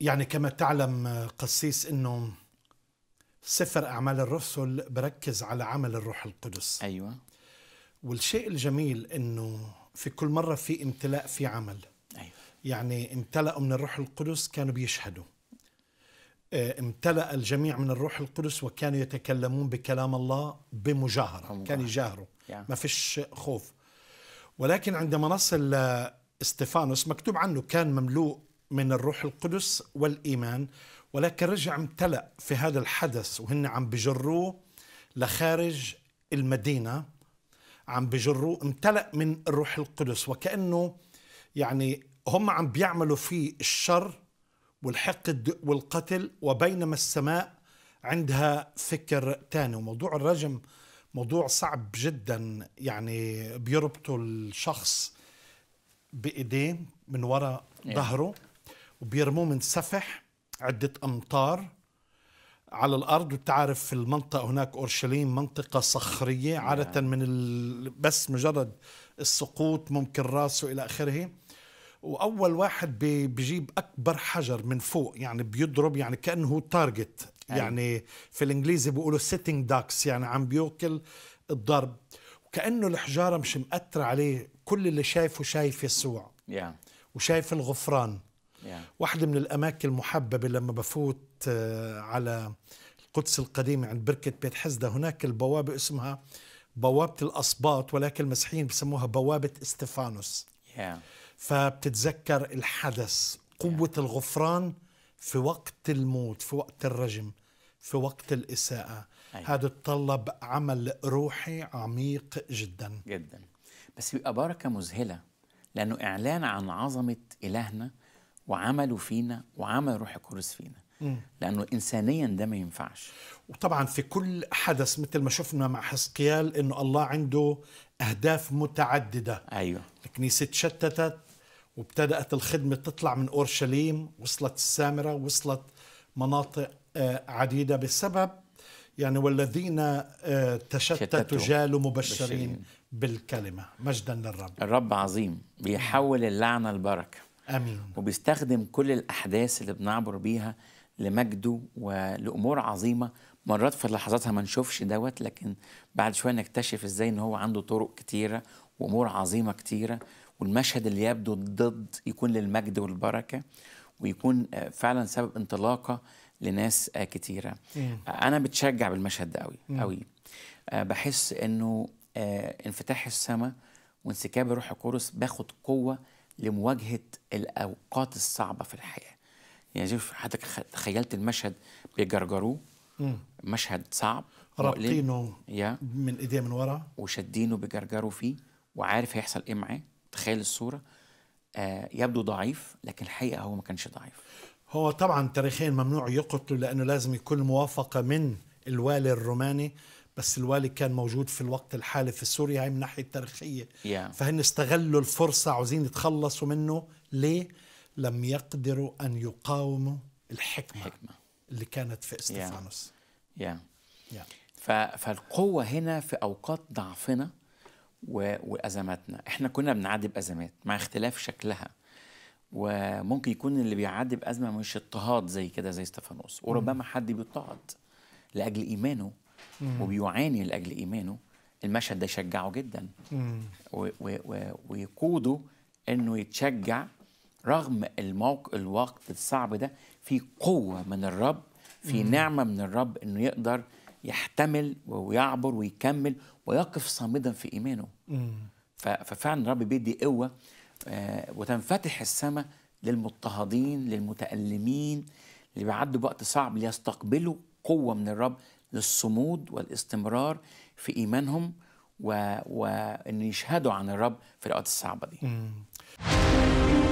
يعني كما تعلم قسيس انه سفر اعمال الرسل بركز على عمل الروح القدس ايوه والشيء الجميل انه في كل مره في امتلاء في عمل ايوه يعني امتلأوا من الروح القدس كانوا بيشهدوا آه، امتلأ الجميع من الروح القدس وكانوا يتكلمون بكلام الله بمجاهرة كانوا يجاهروا yeah. ما فيش خوف ولكن عندما نصل لاستفانوس آه، مكتوب عنه كان مملوء من الروح القدس والإيمان ولكن رجع امتلأ في هذا الحدث وهن عم بجروه لخارج المدينة عم بجروه امتلأ من الروح القدس وكأنه يعني هم عم بيعملوا فيه الشر والحقد والقتل وبينما السماء عندها فكر تاني وموضوع الرجم موضوع صعب جدا يعني بيربطوا الشخص بايديه من وراء ظهره وبيرموه من سفح عدة أمطار على الارض وتعرف في المنطقه هناك اورشليم منطقه صخريه نعم. عاده من ال... بس مجرد السقوط ممكن راسه الى اخره واول واحد بي... بيجيب اكبر حجر من فوق يعني بيضرب يعني كانه تارجت يعني في الانجليزي بيقولوا سيتنج داكس يعني عم بيوكل الضرب وكانه الحجاره مش مأثره عليه كل اللي شايفه شايف يسوع وشايف الغفران واحدة من الأماكن المحببة لما بفوت آه، على القدس القديمة عند بركة بيت حزدة هناك البوابة اسمها بوابة الأصباط ولكن المسيحيين بسموها بوابة استفانوس yeah. فبتتذكر الحدث قوة yeah. الغفران في وقت الموت في وقت الرجم في وقت الإساءة أيوة. هذا تطلب عمل روحي عميق جدا جدا بس بيبقى بركة مذهلة لأنه إعلان عن عظمة إلهنا وعملوا فينا وعمل روح القدس فينا لانه انسانيا ده ما ينفعش وطبعا في كل حدث مثل ما شفنا مع حزقيال انه الله عنده اهداف متعدده ايوه الكنيسه تشتتت وابتدات الخدمه تطلع من اورشليم وصلت السامره وصلت مناطق آه، عديده بسبب يعني والذين آه، تشتتوا جالوا مبشرين بالكلمه مجدا للرب الرب عظيم بيحول اللعنه لبركه امين وبيستخدم كل الاحداث اللي بنعبر بيها لمجده ولامور عظيمه مرات في لحظاتها ما نشوفش دوت لكن بعد شويه نكتشف ازاي ان هو عنده طرق كتيره وامور عظيمه كتيره والمشهد اللي يبدو ضد يكون للمجد والبركه ويكون آه، فعلا سبب انطلاقه لناس آه، كتيره انا بتشجع بالمشهد ده قوي قوي آه، بحس انه انفتاح السماء وانسكاب روح القدس باخد قوه لمواجهه الاوقات الصعبه في الحياه يعني شوف حضرتك تخيلت المشهد بيجرجروه مشهد صعب رابطينه يا من ايديه من ورا وشادينه بيجرجروا فيه وعارف هيحصل ايه معاه تخيل الصوره آه يبدو ضعيف لكن الحقيقه هو ما كانش ضعيف هو طبعا تاريخيا ممنوع يقتل لانه لازم يكون موافقه من الوالي الروماني بس الوالي كان موجود في الوقت الحالي في سوريا هاي من ناحية تاريخية yeah. فهن استغلوا الفرصة عاوزين يتخلصوا منه ليه؟ لم يقدروا أن يقاوموا الحكمة, الحكمة. اللي كانت في استفانوس yeah. Yeah. Yeah. فالقوة هنا في أوقات ضعفنا و... وأزماتنا إحنا كنا بنعدي بأزمات مع اختلاف شكلها وممكن يكون اللي بيعدي بأزمة مش اضطهاد زي كده زي استفانوس وربما حد بيضطهد لأجل إيمانه مم. وبيعاني لاجل ايمانه المشهد ده يشجعه جدا ويقوده انه يتشجع رغم الموقف الوقت الصعب ده في قوه من الرب في مم. نعمه من الرب انه يقدر يحتمل ويعبر ويكمل ويقف صامدا في ايمانه مم. ففعلا الرب بيدي قوه آه، وتنفتح السماء للمضطهدين للمتألمين اللي بيعدوا بوقت صعب ليستقبلوا قوة من الرب للصمود والاستمرار في إيمانهم وأن يشهدوا عن الرب في الأوقات الصعبة دي